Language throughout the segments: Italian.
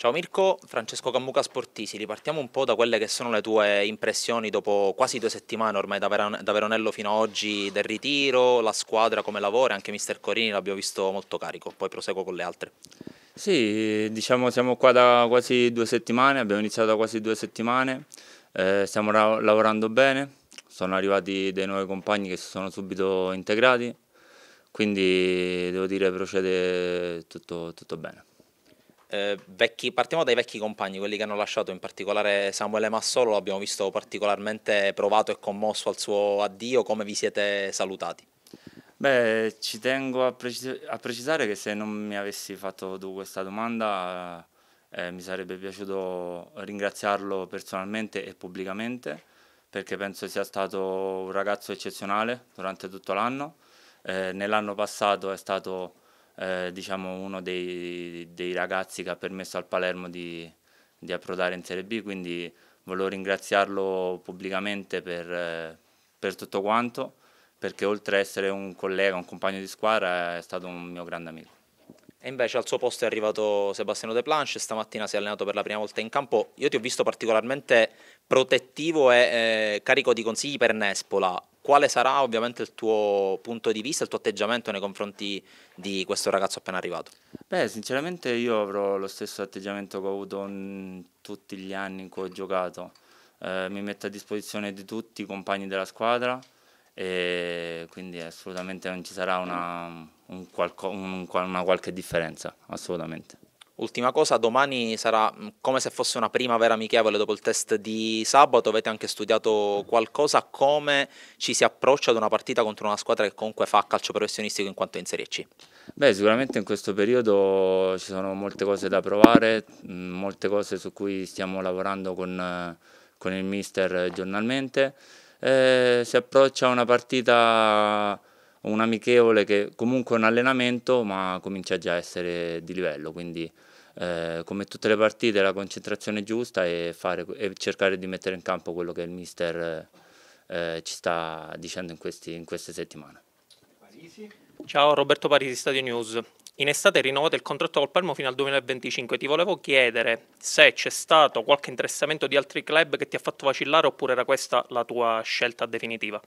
Ciao Mirko, Francesco Cambuca Sportisi, ripartiamo un po' da quelle che sono le tue impressioni dopo quasi due settimane ormai da, Veronello fino ad oggi del ritiro, la squadra come lavora, anche mister Corini l'abbiamo visto molto carico, poi proseguo con le altre. Sì, diciamo siamo qua da quasi due settimane, abbiamo iniziato da quasi due settimane, eh, stiamo lavorando bene, sono arrivati dei nuovi compagni che si sono subito integrati, quindi devo dire procede tutto, tutto bene. Eh, vecchi, partiamo dai vecchi compagni, quelli che hanno lasciato, in particolare Samuele Massolo, l'abbiamo visto particolarmente provato e commosso al suo addio, come vi siete salutati? Beh, ci tengo a, precis a precisare che se non mi avessi fatto tu questa domanda eh, mi sarebbe piaciuto ringraziarlo personalmente e pubblicamente perché penso sia stato un ragazzo eccezionale durante tutto l'anno. Eh, nell'anno passato è stato eh, diciamo uno dei, dei, ragazzi che ha permesso al Palermo di, di, approdare in Serie B, quindi volevo ringraziarlo pubblicamente per, eh, per tutto quanto, perché oltre ad essere un collega, un compagno di squadra, è stato un mio grande amico. E invece al suo posto è arrivato Sebastiano De Planche, stamattina si è allenato per la prima volta in campo. Io ti ho visto particolarmente protettivo e eh, carico di consigli per Nespola quale sarà ovviamente il tuo punto di vista, il tuo atteggiamento nei confronti di questo ragazzo appena arrivato? Beh, sinceramente io avrò lo stesso atteggiamento che ho avuto in tutti gli anni in cui ho giocato. Eh, mi metto a disposizione di tutti i compagni della squadra e quindi assolutamente non ci sarà una, un qualco, un, una qualche differenza, assolutamente. Ultima cosa, domani sarà mm, come se fosse una primavera amichevole dopo il test di sabato, avete anche studiato qualcosa come ci si approccia ad una partita contro una squadra che comunque fa calcio professionistico in quanto è in Serie C? Beh, sicuramente in questo periodo ci sono molte cose da provare, mm, molte cose su cui stiamo lavorando con, con il mister giornalmente. Eh, si approccia a una partita un amichevole che comunque è un allenamento ma comincia già a essere di livello, quindi eh, come tutte le partite la concentrazione giusta e, fare, e, cercare di mettere in campo quello che il mister eh, ci sta dicendo in, questi, in queste settimane. Parisi. Ciao Roberto Parisi, Stadio News. In estate rinnovate il contratto col Palmo fino al 2025. Ti volevo chiedere se c'è stato qualche interessamento di altri club che ti ha fatto vacillare oppure era questa la tua scelta definitiva?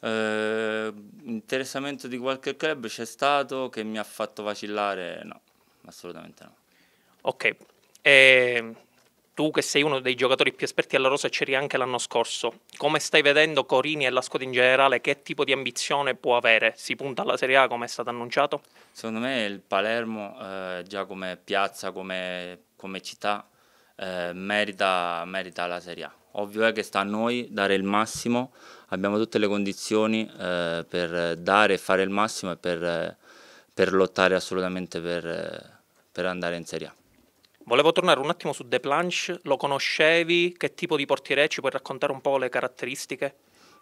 Eh, interessamento di qualche club c'è stato che mi ha fatto vacillare? No, assolutamente no. Ok, e ehm, tu che sei uno dei giocatori più esperti alla Rosa c'eri anche l'anno scorso, come stai vedendo Corini e la squadra in generale, che tipo di ambizione può avere? Si punta alla Serie A come è stato annunciato? Secondo me il Palermo eh, già come piazza, come, come città, eh, merita, merita la Serie A Ovvio è che sta a noi dare il massimo, abbiamo tutte le condizioni eh, per dare e fare il massimo e per, eh, per lottare assolutamente per, eh, per andare in Serie A. Volevo tornare un attimo su De Planche, lo conoscevi? Che tipo di portiere è? Ci puoi raccontare un po' le caratteristiche?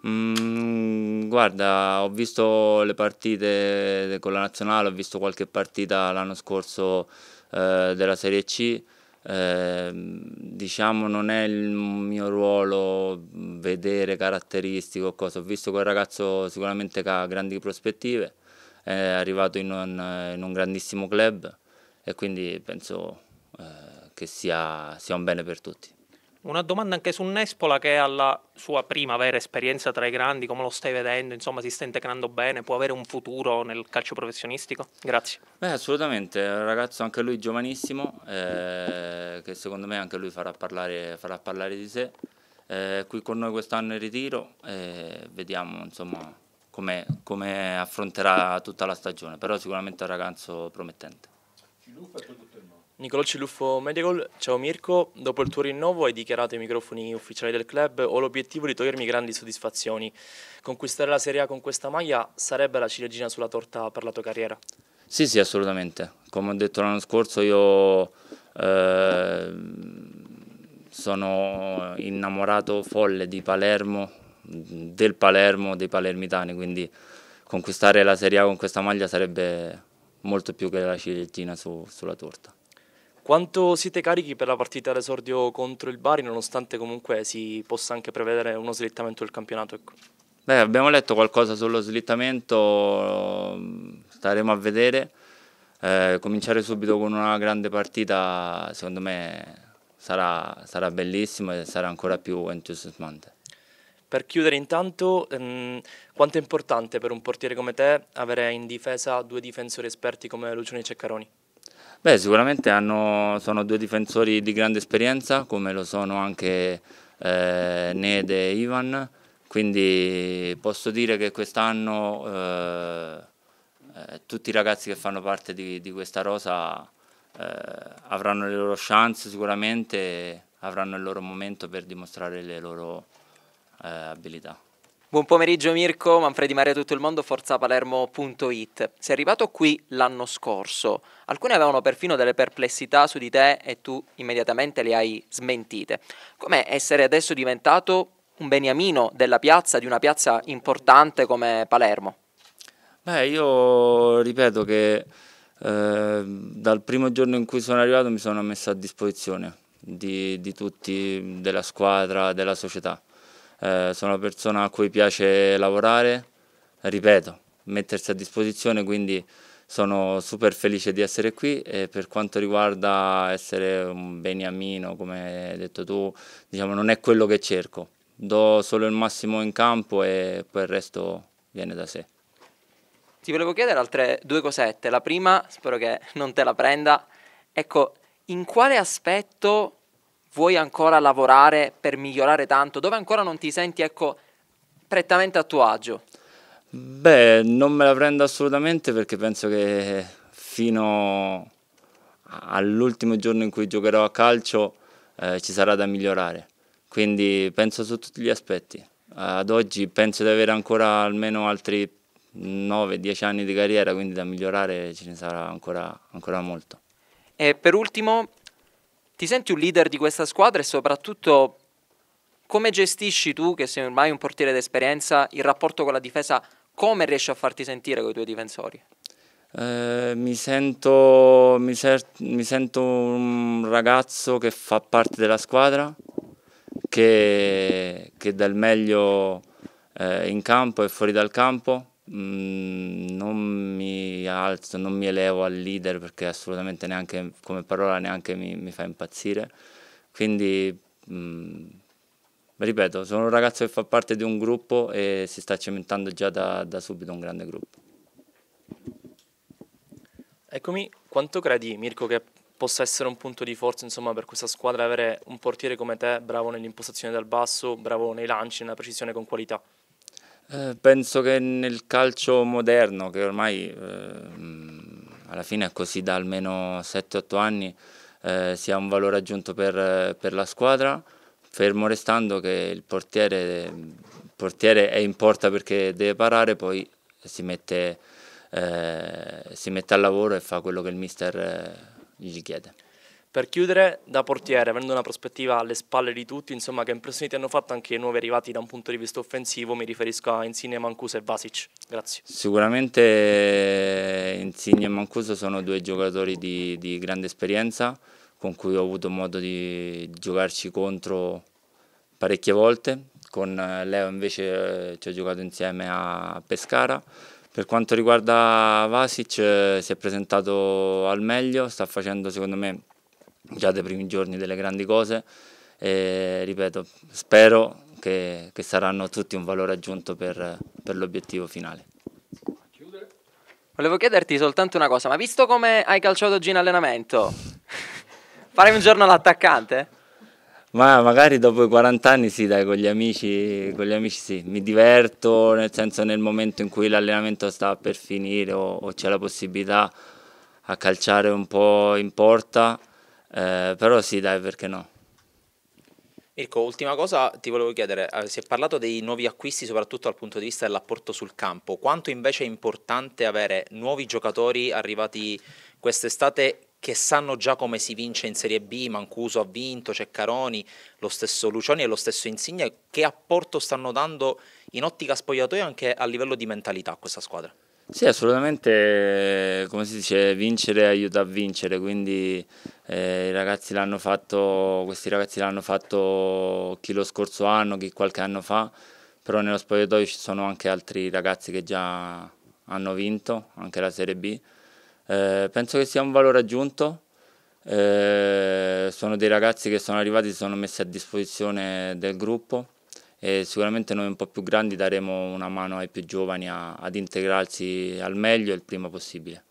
Mm, guarda, ho visto le partite con la nazionale, ho visto qualche partita l'anno scorso eh, della Serie C, Ehm, diciamo non è il mio ruolo vedere caratteristico o cosa. Ho visto quel ragazzo sicuramente che ha grandi prospettive, è arrivato in un, in un grandissimo club e quindi penso eh, che sia, sia un bene per tutti. Una domanda anche su Nespola che ha la sua prima vera esperienza tra i grandi, come lo stai vedendo? Insomma, si sta integrando bene, può avere un futuro nel calcio professionistico? Grazie. Beh, assolutamente, un ragazzo anche lui giovanissimo, eh, che secondo me anche lui farà parlare, farà parlare di sé. Eh, qui con noi quest'anno in ritiro, eh, vediamo insomma come, come affronterà tutta la stagione, però sicuramente è un ragazzo promettente. Cilufa, Nicolò Ciluffo Medical, ciao Mirko, dopo il tuo rinnovo hai dichiarato ai microfoni ufficiali del club ho l'obiettivo di togliermi grandi soddisfazioni. Conquistare la Serie A con questa maglia sarebbe la ciliegina sulla torta per la tua carriera? Sì, sì, assolutamente. Come ho detto l'anno scorso io eh, sono innamorato folle di Palermo, del Palermo, dei palermitani, quindi conquistare la Serie A con questa maglia sarebbe molto più che la ciliegina su, sulla torta. Quanto siete carichi per la partita d'esordio contro il Bari, nonostante comunque si possa anche prevedere uno slittamento del campionato? Ecco. Beh, abbiamo letto qualcosa sullo slittamento, staremo a vedere. Eh, cominciare subito con una grande partita, secondo me, sarà, sarà bellissimo e sarà ancora più entusiasmante. Per chiudere intanto, ehm, quanto è importante per un portiere come te avere in difesa due difensori esperti come Luciani e Ceccaroni? Beh, sicuramente hanno, sono due difensori di grande esperienza, come lo sono anche eh, Ned e Ivan, quindi posso dire che quest'anno eh, eh tutti i ragazzi che fanno parte di, di questa rosa eh, avranno le loro chance sicuramente, avranno il loro momento per dimostrare le loro eh, abilità. Buon pomeriggio Mirko, Manfredi Maria tutto il mondo, forzapalermo.it. Sei arrivato qui l'anno scorso, alcuni avevano perfino delle perplessità su di te e tu immediatamente le hai smentite. Com'è essere adesso diventato un beniamino della piazza, di una piazza importante come Palermo? Beh, io ripeto che eh, dal primo giorno in cui sono arrivato mi sono messo a disposizione di, di tutti, della squadra, della società. Eh, sono una persona a cui piace lavorare, ripeto, mettersi a disposizione, quindi sono super felice di essere qui e per quanto riguarda essere un beniamino, come hai detto tu, diciamo, non è quello che cerco, do solo il massimo in campo e poi il resto viene da sé. Ti volevo chiedere altre due cosette, la prima spero che non te la prenda, ecco, in quale aspetto vuoi ancora lavorare per migliorare tanto? Dove ancora non ti senti, ecco, prettamente a tuo agio? Beh, non me la prendo assolutamente perché penso che fino all'ultimo giorno in cui giocherò a calcio eh, ci sarà da migliorare. Quindi penso su tutti gli aspetti. Ad oggi penso di avere ancora almeno altri 9-10 anni di carriera, quindi da migliorare ce ne sarà ancora, ancora molto. E per ultimo, ti senti un leader di questa squadra e soprattutto come gestisci tu, che sei ormai un portiere d'esperienza, il rapporto con la difesa? Come riesci a farti sentire con i tuoi difensori? Eh, mi, sento, mi, mi sento un ragazzo che fa parte della squadra, che, che dà il meglio eh, in campo e fuori dal campo. Mm, non, alzo, non mi elevo al leader perché assolutamente neanche come parola neanche mi, mi fa impazzire. Quindi, mh, mm, ripeto, sono un ragazzo che fa parte di un gruppo e si sta cementando già da, da subito un grande gruppo. Eccomi, quanto credi Mirko che possa essere un punto di forza insomma, per questa squadra avere un portiere come te, bravo nell'impostazione dal basso, bravo nei lanci, nella precisione con qualità? Eh, penso che nel calcio moderno, che ormai eh, alla fine è così da almeno 7-8 anni, eh, sia un valore aggiunto per, per la squadra, fermo restando che il portiere, il portiere, è in porta perché deve parare, poi si mette, eh, si mette al lavoro e fa quello che il mister gli chiede. Per chiudere, da portiere, avendo una prospettiva alle spalle di tutti, insomma, che impressioni ti hanno fatto anche i nuovi arrivati da un punto di vista offensivo? Mi riferisco a Insigne, Mancuso e Vasic. Grazie. Sicuramente eh, Insigne e Mancuso sono due giocatori di, di grande esperienza, con cui ho avuto modo di giocarci contro parecchie volte. Con eh, Leo invece eh, ci ho giocato insieme a Pescara. Per quanto riguarda Vasic, si è presentato al meglio, sta facendo secondo me già dai primi giorni delle grandi cose e ripeto, spero che, che saranno tutti un valore aggiunto per, per l'obiettivo finale. Volevo chiederti soltanto una cosa, ma visto come hai calciato oggi in allenamento, farei un giorno l'attaccante? Ma magari dopo i 40 anni sì, dai, con gli, amici, con gli amici sì, mi diverto nel senso nel momento in cui l'allenamento sta per finire o, o c'è la possibilità a calciare un po' in porta, eh, però sì dai perché no. Mirko, ultima cosa ti volevo chiedere, eh, si è parlato dei nuovi acquisti soprattutto dal punto di vista dell'apporto sul campo, quanto invece è importante avere nuovi giocatori arrivati quest'estate che sanno già come si vince in Serie B, Mancuso ha vinto, Ceccaroni, lo stesso Lucioni e lo stesso Insigne, che apporto stanno dando in ottica spogliatoio anche a livello di mentalità a questa squadra? Sì, assolutamente, come si dice, vincere aiuta a vincere, quindi eh, i ragazzi l'hanno fatto, questi ragazzi l'hanno fatto chi lo scorso anno, chi qualche anno fa, però nello spogliatoio ci sono anche altri ragazzi che già hanno vinto, anche la Serie B. Eh, penso che sia un valore aggiunto, eh, sono dei ragazzi che sono arrivati, si sono messi a disposizione del gruppo e sicuramente noi un po' più grandi daremo una mano ai più giovani a, ad integrarsi al meglio e il prima possibile.